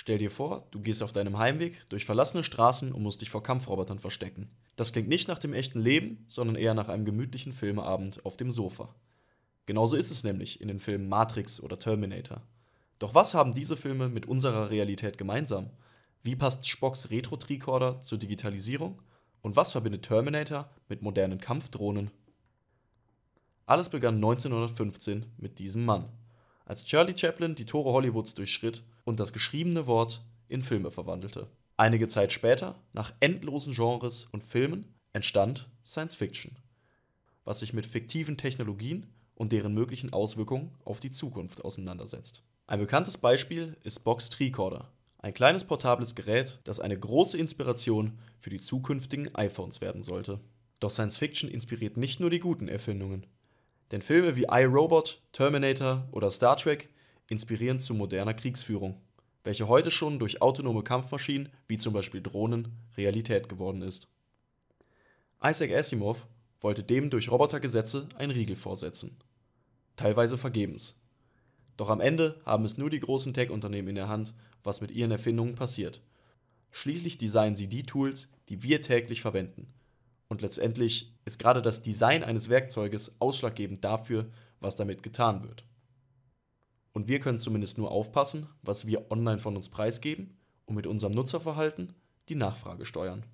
Stell dir vor, du gehst auf deinem Heimweg durch verlassene Straßen und musst dich vor Kampfrobotern verstecken. Das klingt nicht nach dem echten Leben, sondern eher nach einem gemütlichen Filmeabend auf dem Sofa. Genauso ist es nämlich in den Filmen Matrix oder Terminator. Doch was haben diese Filme mit unserer Realität gemeinsam? Wie passt Spocks Retro-Tricorder zur Digitalisierung? Und was verbindet Terminator mit modernen Kampfdrohnen? Alles begann 1915 mit diesem Mann als Charlie Chaplin die Tore Hollywoods durchschritt und das geschriebene Wort in Filme verwandelte. Einige Zeit später, nach endlosen Genres und Filmen, entstand Science Fiction, was sich mit fiktiven Technologien und deren möglichen Auswirkungen auf die Zukunft auseinandersetzt. Ein bekanntes Beispiel ist Box Tricorder, ein kleines portables Gerät, das eine große Inspiration für die zukünftigen iPhones werden sollte. Doch Science Fiction inspiriert nicht nur die guten Erfindungen. Denn Filme wie iRobot, Terminator oder Star Trek inspirieren zu moderner Kriegsführung, welche heute schon durch autonome Kampfmaschinen wie zum Beispiel Drohnen Realität geworden ist. Isaac Asimov wollte dem durch Robotergesetze einen Riegel vorsetzen. Teilweise vergebens. Doch am Ende haben es nur die großen Tech-Unternehmen in der Hand, was mit ihren Erfindungen passiert. Schließlich designen sie die Tools, die wir täglich verwenden – und letztendlich ist gerade das Design eines Werkzeuges ausschlaggebend dafür, was damit getan wird. Und wir können zumindest nur aufpassen, was wir online von uns preisgeben und mit unserem Nutzerverhalten die Nachfrage steuern.